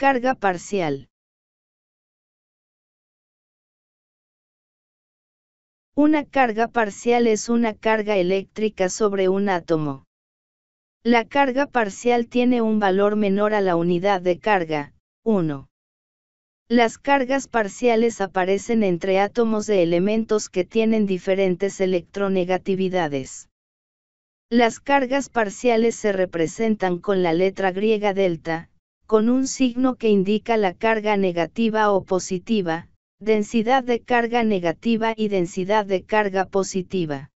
Carga parcial. Una carga parcial es una carga eléctrica sobre un átomo. La carga parcial tiene un valor menor a la unidad de carga, 1. Las cargas parciales aparecen entre átomos de elementos que tienen diferentes electronegatividades. Las cargas parciales se representan con la letra griega delta, con un signo que indica la carga negativa o positiva, densidad de carga negativa y densidad de carga positiva.